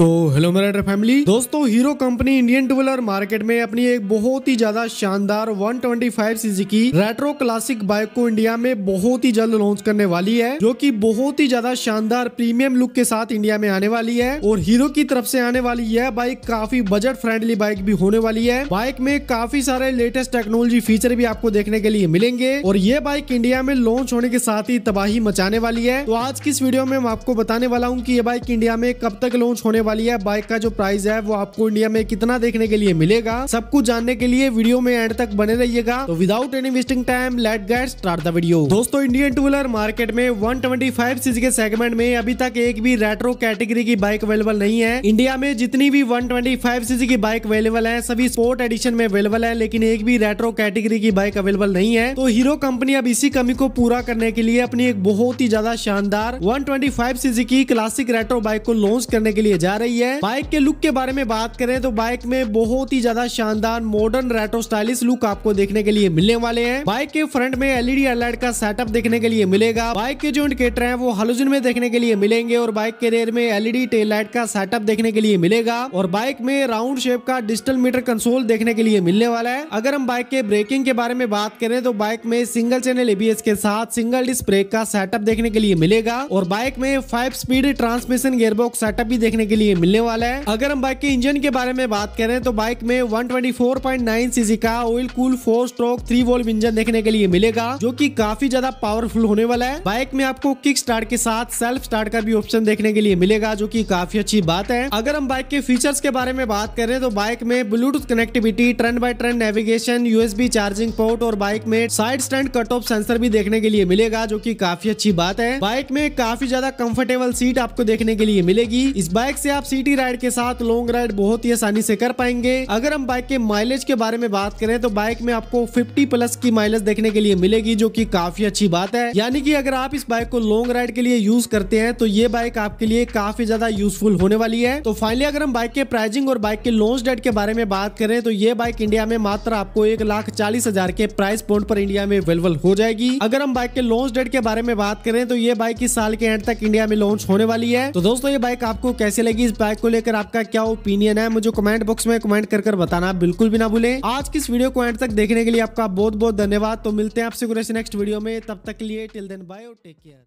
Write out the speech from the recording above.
तो हेलो मेरा फैमिली दोस्तों Hero company Indian two wheeler market में अपनी एक बहुत ही ज्यादा शानदार 125 सीसी की रेट्रो क्लासिक बाइक को इंडिया में बहुत ही जल्द लॉन्च करने वाली है जो कि बहुत ही ज्यादा शानदार प्रीमियम लुक के साथ इंडिया में आने वाली है और हीरो की तरफ से आने वाली यह बाइक काफी बजट फ्रेंडली बाइक भी होने वाली है बाइक में काफी सारे लेटेस्ट टेक्नोलॉजी फीचर भी आपको देखने के लिए मिलेंगे और ये बाइक इंडिया में लॉन्च होने के साथ ही तबाही मचाने वाली है तो आज की इस वीडियो में मैं आपको बताने वाला हूँ की ये बाइक इंडिया में कब तक लॉन्च होने वाली है बाइक का जो प्राइस है वो आपको इंडिया में कितना देखने के लिए मिलेगा सब कुछ जानने के लिए वीडियो में एंड तक बने रहिएगा तो without any wasting time let get start the video दोस्तों इंडियन टू व्हीलर मार्केट में वन ट्वेंटी के सेगमेंट में अभी तक एक भी रेट्रो कैटेगरी की बाइक अवेलेबल नहीं है इंडिया में जितनी भी वन सीसी की बाइक अवेलेबल है सभी स्पोर्ट एडिशन में अवेलेबल है लेकिन एक भी रेट्रो कैटेगरी की बाइक अवेलेबल नहीं है तो हीरो कंपनी अब इसी कमी को पूरा करने के लिए अपनी एक बहुत ही ज्यादा शानदार 125 सीसी की क्लासिक रेट्रो बाइक को लॉन्च करने के लिए जा रही है बाइक के लुक के बारे में बात करें तो बाइक में बहुत ही ज्यादा शानदार मॉडर्न रेटो स्टाइलिश लुक आपको देखने के लिए मिलने वाले हैं बाइक के फ्रंट में एलईडी हेडलाइट का सेटअप देखने के लिए मिलेगा बाइक के जो इंडिकेटर है वो हलोजन में देखने के लिए मिलेंगे और बाइक के रेयर में एलईडी टेल लाइट का सेटअप देखने के लिए मिलेगा और बाइक में राउंड शेप का डिजिटल मीटर कंसोल देखने के लिए मिलने वाला है अगर हम बाइक के ब्रेकिंग के बारे में बात करें तो बाइक में सिंगल चैनल एबीएस के साथ सिंगल डिस्क ब्रेक का सेटअप देखने के लिए मिलेगा और बाइक में five speed transmission gearbox setup भी देखने के लिए मिलने वाला है अगर हम बाइक के इंजन के बारे में बात करें तो बाइक में 124.9 सीसी का oil cool four stroke three valve engine देखने के लिए मिलेगा जो की काफी ज्यादा पावरफुल होने वाला है बाइक में आपको किक स्टार्ट के साथ सेल्फ स्टार्ट का भी ऑप्शन देखने के लिए मिलेगा जो की काफी अच्छी बात है अगर हम बाइक के फीचर्स के बारे में बात करें तो बाइक में Bluetooth connectivity trend by trend navigation USB charging port और बाइक में side stand cut off sensor भी देखने के लिए मिलेगा जो की काफी अच्छी बात है बाइक में काफी ज्यादा कंफर्टेबल सीट आपको देखने के लिए मिलेगी इस बाइक से आप सिटी राइड के साथ लॉन्ग राइड बहुत ही आसानी से कर पाएंगे अगर हम बाइक के माइलेज के बारे में बात करें तो बाइक में आपको 50 प्लस की माइलेज देखने के लिए मिलेगी जो कि काफी अच्छी बात है यानी कि अगर आप इस बाइक को लॉन्ग राइड के लिए यूज करते हैं तो ये बाइक आपके लिए काफी ज्यादा यूजफुल होने वाली है तो फाइनली अगर हम बाइक के प्राइजिंग और बाइक के लॉन्च डेट के बारे में बात करें तो ये बाइक इंडिया में मात्र आपको एक लाख चालीस हजार के प्राइस पॉइंट पर इंडिया में अवेलेबल हो जाएगी अगर हम बाइक के लॉन्च डेट के बारे में बात करें तो ये बाइक इस साल के एंड तक इंडिया में लॉन्च होने वाली है तो दोस्तों ये बाइक आपको कैसे लगी की इस बाइक को लेकर आपका क्या ओपिनियन है मुझे कमेंट बॉक्स में कमेंट कर, बताना बिल्कुल भी ना भूलें आज की इस वीडियो को एंड तक देखने के लिए आपका बहुत बहुत धन्यवाद तो मिलते हैं आपसे नेक्स्ट वीडियो में तब तक लिए टिल देन बाय और टेक केयर